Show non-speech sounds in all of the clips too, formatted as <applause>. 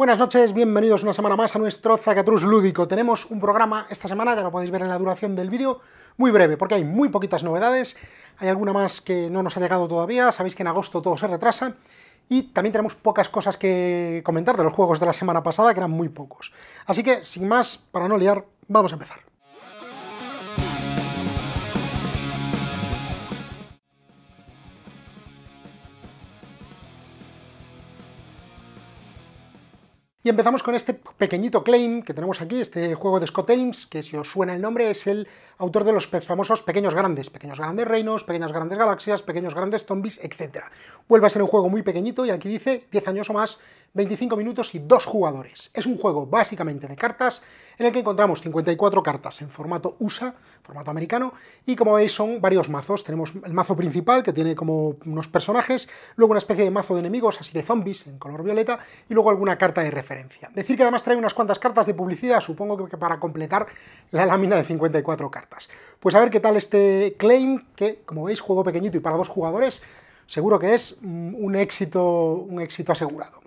Buenas noches, bienvenidos una semana más a nuestro Zacatrus lúdico. Tenemos un programa esta semana, ya lo podéis ver en la duración del vídeo, muy breve, porque hay muy poquitas novedades, hay alguna más que no nos ha llegado todavía, sabéis que en agosto todo se retrasa, y también tenemos pocas cosas que comentar de los juegos de la semana pasada, que eran muy pocos. Así que, sin más, para no liar, vamos a empezar. empezamos con este pequeñito claim que tenemos aquí, este juego de Scott Elms, que si os suena el nombre es el autor de los famosos Pequeños Grandes, Pequeños Grandes Reinos, Pequeñas Grandes Galaxias, Pequeños Grandes Zombies, etc. Vuelve a ser un juego muy pequeñito y aquí dice 10 años o más 25 minutos y dos jugadores. Es un juego básicamente de cartas en el que encontramos 54 cartas en formato USA, formato americano, y como veis son varios mazos. Tenemos el mazo principal que tiene como unos personajes, luego una especie de mazo de enemigos, así de zombies en color violeta, y luego alguna carta de referencia. Decir que además trae unas cuantas cartas de publicidad, supongo que para completar la lámina de 54 cartas. Pues a ver qué tal este claim, que como veis juego pequeñito y para dos jugadores, seguro que es mm, un éxito, un éxito asegurado.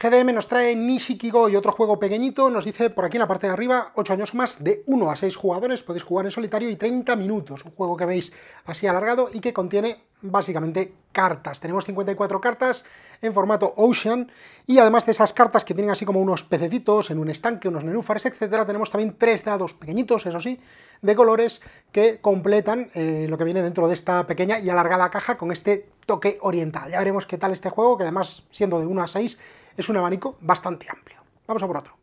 GDM nos trae Nishikigo y otro juego pequeñito, nos dice por aquí en la parte de arriba, 8 años más, de 1 a 6 jugadores, podéis jugar en solitario y 30 minutos, un juego que veis así alargado y que contiene básicamente cartas. Tenemos 54 cartas en formato Ocean y además de esas cartas que tienen así como unos pececitos en un estanque, unos nenúfares, etcétera, tenemos también tres dados pequeñitos, eso sí, de colores que completan eh, lo que viene dentro de esta pequeña y alargada caja con este toque oriental. Ya veremos qué tal este juego, que además siendo de 1 a 6 es un abanico bastante amplio. Vamos a por otro.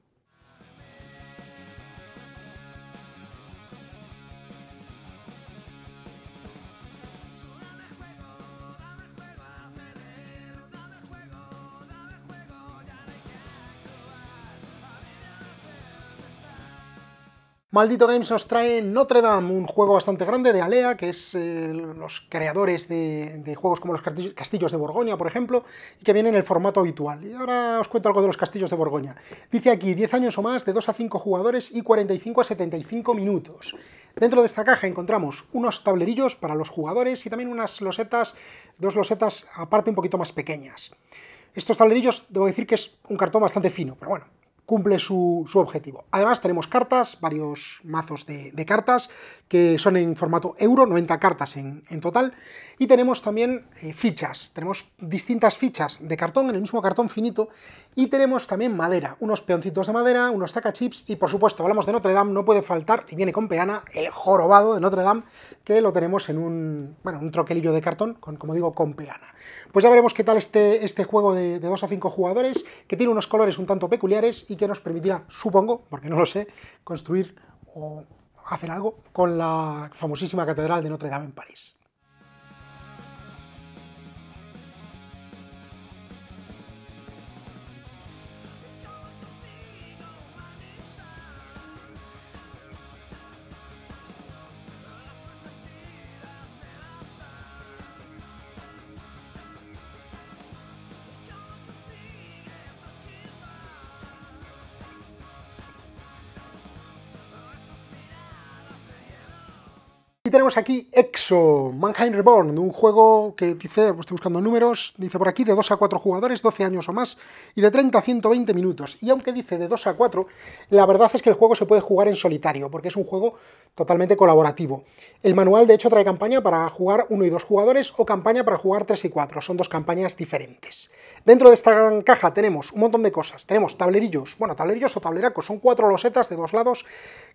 Maldito Games nos trae Notre Dame, un juego bastante grande de Alea, que es eh, los creadores de, juegos como los castillos de Borgoña, por ejemplo, y que viene en el formato habitual. Y ahora os cuento algo de los castillos de Borgoña. Dice aquí 10 años o más de 2 a 5 jugadores y 45 a 75 minutos. Dentro de esta caja encontramos unos tablerillos para los jugadores y también unas losetas, dos losetas aparte un poquito más pequeñas. Estos tablerillos, debo decir que es un cartón bastante fino, pero bueno, cumple su, objetivo. Además tenemos cartas, varios mazos de, cartas, que son en formato euro, 90 cartas en, total, y tenemos también eh, fichas, tenemos distintas fichas de cartón, en el mismo cartón finito, y tenemos también madera, unos peoncitos de madera, unos tacachips, y por supuesto, hablamos de Notre Dame, no puede faltar, y viene con peana, el jorobado de Notre Dame, que lo tenemos en un, bueno, un troquelillo de cartón, con, como digo, con peana. Pues ya veremos qué tal este, este juego de, de 2 a 5 jugadores, que tiene unos colores un tanto peculiares, y que nos permitirá, supongo, porque no lo sé, construir o hacer algo con la famosísima catedral de Notre Dame en París. Y tenemos aquí Exo, Mankind Reborn, un juego que dice, pues estoy buscando números, dice por aquí de 2 a 4 jugadores, 12 años o más, y de 30 a 120 minutos. Y aunque dice de 2 a 4, la verdad es que el juego se puede jugar en solitario, porque es un juego totalmente colaborativo. El manual, de hecho, trae campaña para jugar uno y dos jugadores o campaña para jugar tres y cuatro. Son dos campañas diferentes. Dentro de esta gran caja tenemos un montón de cosas. Tenemos tablerillos, bueno, tablerillos o tableracos. Son cuatro losetas de dos lados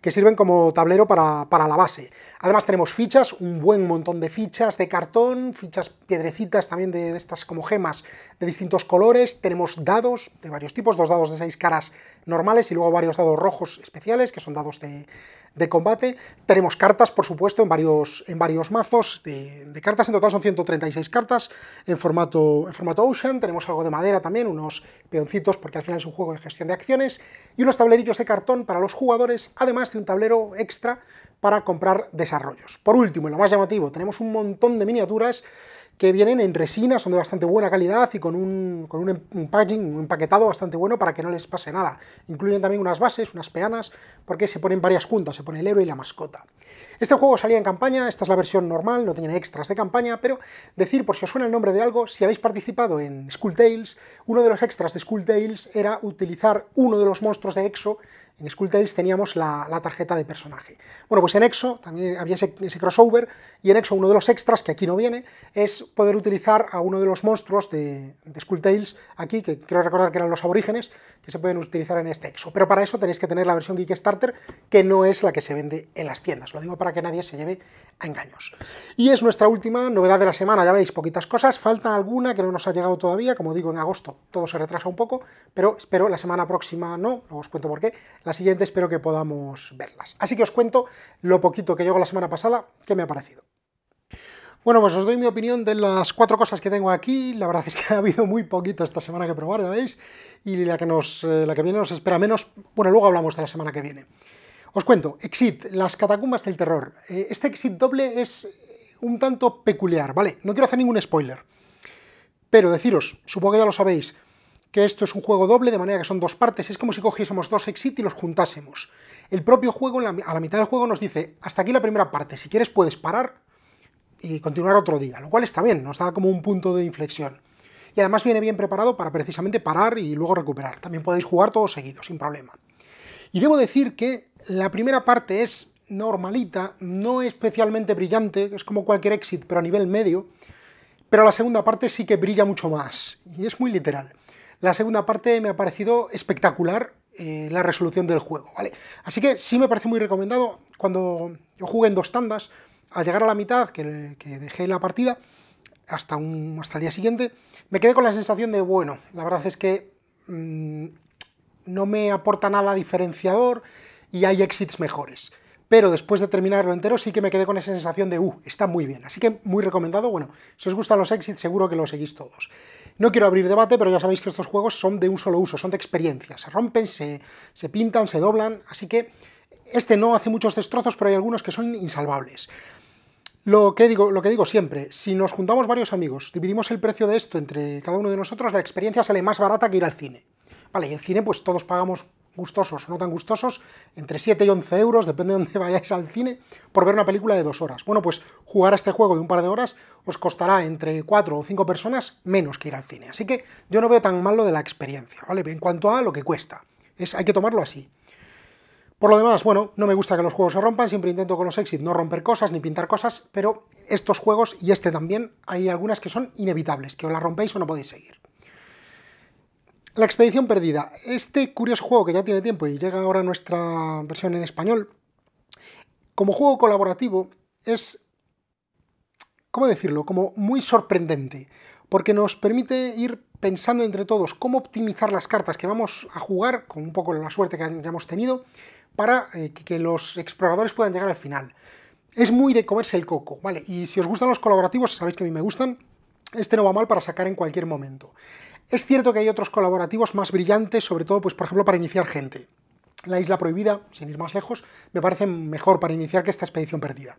que sirven como tablero para, la base. Además tenemos fichas, un buen montón de fichas de cartón, fichas piedrecitas también de estas como gemas de distintos colores. Tenemos dados de varios tipos, dos dados de seis caras normales y luego varios dados rojos especiales, que son dados de de combate. Tenemos cartas, por supuesto, en varios, en varios mazos de, cartas. En total son 136 cartas en formato, en formato Ocean. Tenemos algo de madera también, unos peoncitos, porque al final es un juego de gestión de acciones. Y unos tablerillos de cartón para los jugadores, además de un tablero extra para comprar desarrollos. Por último, y lo más llamativo, tenemos un montón de miniaturas que vienen en resina, son de bastante buena calidad y con un, con em, un packaging, un empaquetado bastante bueno para que no les pase nada. Incluyen también unas bases, unas peanas, porque se ponen varias juntas, se pone el héroe y la mascota. Este juego salía en campaña, esta es la versión normal, no tiene extras de campaña, pero decir, por si os suena el nombre de algo, si habéis participado en School Tales, uno de los extras de School Tales era utilizar uno de los monstruos de EXO en Skulltales teníamos la, tarjeta de personaje. Bueno, pues en EXO también había ese, crossover, y en EXO uno de los extras, que aquí no viene, es poder utilizar a uno de los monstruos de, de Tales, aquí, que creo recordar que eran los aborígenes, que se pueden utilizar en este EXO. Pero para eso tenéis que tener la versión Starter, que no es la que se vende en las tiendas. Lo digo para que nadie se lleve a engaños. Y es nuestra última novedad de la semana, ya veis, poquitas cosas. Falta alguna que no nos ha llegado todavía, como digo, en agosto todo se retrasa un poco, pero espero la semana próxima no, os cuento por qué. La siguiente espero que podamos verlas. Así que os cuento lo poquito que llegó la semana pasada, que me ha parecido. Bueno, pues os doy mi opinión de las cuatro cosas que tengo aquí. La verdad es que ha habido muy poquito esta semana que probar, ya veis. Y la que, nos, eh, la que viene nos espera menos. Bueno, luego hablamos de la semana que viene. Os cuento, Exit, las catacumbas del terror. Eh, este Exit doble es un tanto peculiar, ¿vale? No quiero hacer ningún spoiler. Pero deciros, supongo que ya lo sabéis, que esto es un juego doble, de manera que son dos partes. Es como si cogiésemos dos Exit y los juntásemos. El propio juego, a la mitad del juego, nos dice, hasta aquí la primera parte. Si quieres puedes parar y continuar otro día, lo cual está bien, nos da como un punto de inflexión. Y además viene bien preparado para precisamente parar y luego recuperar. También podéis jugar todo seguido, sin problema. Y debo decir que la primera parte es normalita, no especialmente brillante, es como cualquier exit, pero a nivel medio. Pero la segunda parte sí que brilla mucho más, y es muy literal. La segunda parte me ha parecido espectacular eh, la resolución del juego, ¿vale? Así que sí me parece muy recomendado. Cuando yo jugué en dos tandas, al llegar a la mitad, que, dejé la partida, hasta, hasta el día siguiente, me quedé con la sensación de, bueno, la verdad es que mm, no me aporta nada diferenciador y hay exits mejores. Pero después de terminarlo entero sí que me quedé con esa sensación de, uh, está muy bien. Así que muy recomendado. Bueno, si os gustan los exits seguro que lo seguís todos. No quiero abrir debate, pero ya sabéis que estos juegos son de un solo uso, son de experiencia. Se rompen, se, se pintan, se doblan, así que este no hace muchos destrozos, pero hay algunos que son insalvables. Lo que, digo, lo que digo siempre, si nos juntamos varios amigos, dividimos el precio de esto entre cada uno de nosotros, la experiencia sale más barata que ir al cine. Vale, y el cine pues todos pagamos gustosos o no tan gustosos, entre 7 y 11 euros, depende de dónde <laughs> vayáis al cine, por ver una película de dos horas. Bueno, pues jugar a este juego de un par de horas os costará entre 4 o 5 personas menos que ir al cine. Así que yo no veo tan mal lo de la experiencia, ¿vale? En cuanto a lo que cuesta, es, hay que tomarlo así. Por lo demás, bueno, no me gusta que los juegos se rompan, siempre intento con los exit no romper cosas ni pintar cosas, pero estos juegos y este también, hay algunas que son inevitables, que os las rompéis o no podéis seguir. La expedición perdida. Este curioso juego que ya tiene tiempo y llega ahora nuestra versión en español, como juego colaborativo es, ¿cómo decirlo?, como muy sorprendente, porque nos permite ir pensando entre todos cómo optimizar las cartas que vamos a jugar, con un poco la suerte que hayamos tenido, para eh, que, que los exploradores puedan llegar al final. Es muy de comerse el coco, ¿vale? Y si os gustan los colaborativos, sabéis que a mí me gustan, este no va mal para sacar en cualquier momento. Es cierto que hay otros colaborativos más brillantes, sobre todo, pues, por ejemplo, para iniciar gente. La Isla Prohibida, sin ir más lejos, me parece mejor para iniciar que esta Expedición Perdida.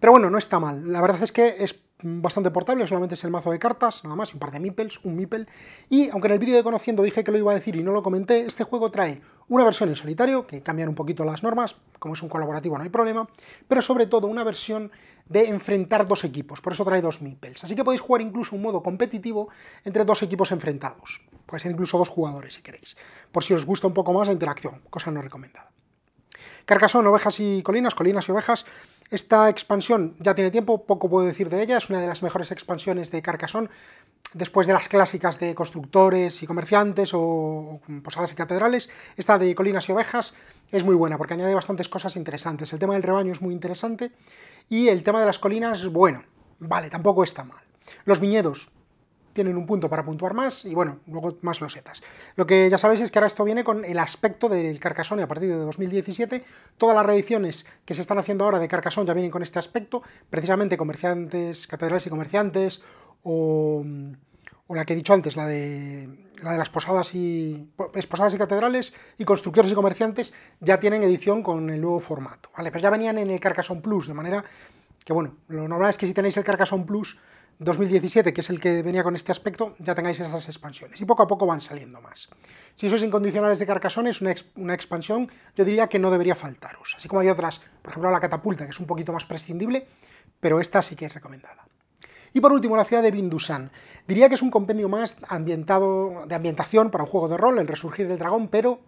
Pero bueno, no está mal. La verdad es que es bastante portable, solamente es el mazo de cartas, nada más, un par de meeples, un meeple. Y aunque en el vídeo de Conociendo dije que lo iba a decir y no lo comenté, este juego trae una versión en solitario, que cambian un poquito las normas, como es un colaborativo no hay problema, pero sobre todo una versión de enfrentar dos equipos, por eso trae dos meeples. Así que podéis jugar incluso un modo competitivo entre dos equipos enfrentados, puede ser incluso dos jugadores si queréis, por si os gusta un poco más la interacción, cosa no recomendada. Carcasón, ovejas y colinas, colinas y ovejas, esta expansión ya tiene tiempo, poco puedo decir de ella, es una de las mejores expansiones de Carcassonne, después de las clásicas de constructores y comerciantes o mm, posadas y catedrales, esta de colinas y ovejas es muy buena porque añade bastantes cosas interesantes. El tema del rebaño es muy interesante y el tema de las colinas, bueno, vale, tampoco está mal. Los viñedos, tienen un punto para puntuar más y bueno, luego más losetas. Lo que ya sabéis es que ahora esto viene con el aspecto del Carcassonne a partir de 2017. Todas las reediciones que se están haciendo ahora de Carcassonne ya vienen con este aspecto, precisamente comerciantes, catedrales y comerciantes o, o la que he dicho antes, la de la de las posadas y, pues, posadas y catedrales y constructores y comerciantes ya tienen edición con el nuevo formato, ¿vale? Pero ya venían en el Carcassonne Plus, de manera que, bueno, lo normal es que si tenéis el Carcassonne Plus 2017, que es el que venía con este aspecto, ya tengáis esas expansiones. Y poco a poco van saliendo más. Si sois incondicionales de carcasones, es una, expansión, yo diría que no debería faltaros. Así como hay otras, por ejemplo la catapulta, que es un poquito más prescindible, pero esta sí que es recomendada. Y por último, la ciudad de Bindusan. Diría que es un compendio más ambientado de ambientación para un juego de rol, el resurgir del dragón, pero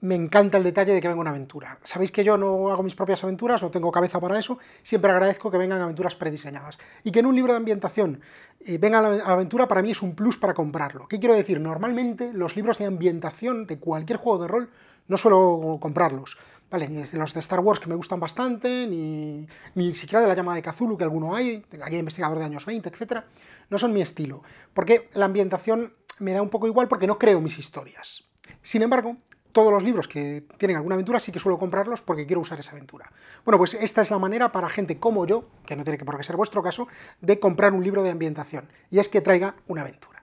me encanta el detalle de que venga una aventura. Sabéis que yo no hago mis propias aventuras, no tengo cabeza para eso, siempre agradezco que vengan aventuras prediseñadas. Y que en un libro de ambientación eh, venga la aventura para mí es un plus para comprarlo. ¿Qué quiero decir? Normalmente los libros de ambientación de cualquier juego de rol no suelo comprarlos. Vale, ni los de Star Wars que me gustan bastante, ni, ni siquiera de la llamada de Kazulu que alguno hay, hay investigador de años 20, etc. No son mi estilo, porque la ambientación me da un poco igual porque no creo mis historias. Sin embargo, todos los libros que tienen alguna aventura sí que suelo comprarlos porque quiero usar esa aventura. Bueno, pues esta es la manera para gente como yo, que no tiene que por qué ser vuestro caso, de comprar un libro de ambientación, y es que traiga una aventura.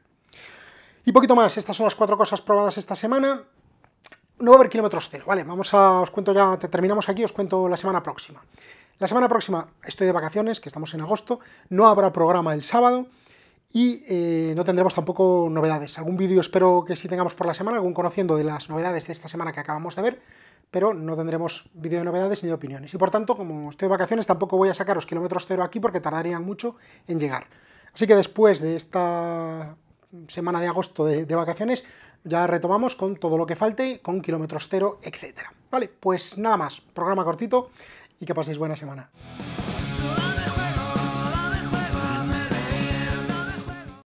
Y poquito más, estas son las cuatro cosas probadas esta semana. No va a haber kilómetros cero, vale, vamos a, os cuento ya, terminamos aquí, os cuento la semana próxima. La semana próxima estoy de vacaciones, que estamos en agosto, no habrá programa el sábado, y eh, no tendremos tampoco novedades. Algún vídeo espero que sí tengamos por la semana, algún conociendo de las novedades de esta semana que acabamos de ver, pero no tendremos vídeo de novedades ni de opiniones. Y por tanto, como estoy de vacaciones, tampoco voy a sacaros kilómetros cero aquí porque tardarían mucho en llegar. Así que después de esta semana de agosto de, de vacaciones, ya retomamos con todo lo que falte, con kilómetros cero, etc. Vale, pues nada más, programa cortito y que paséis buena semana.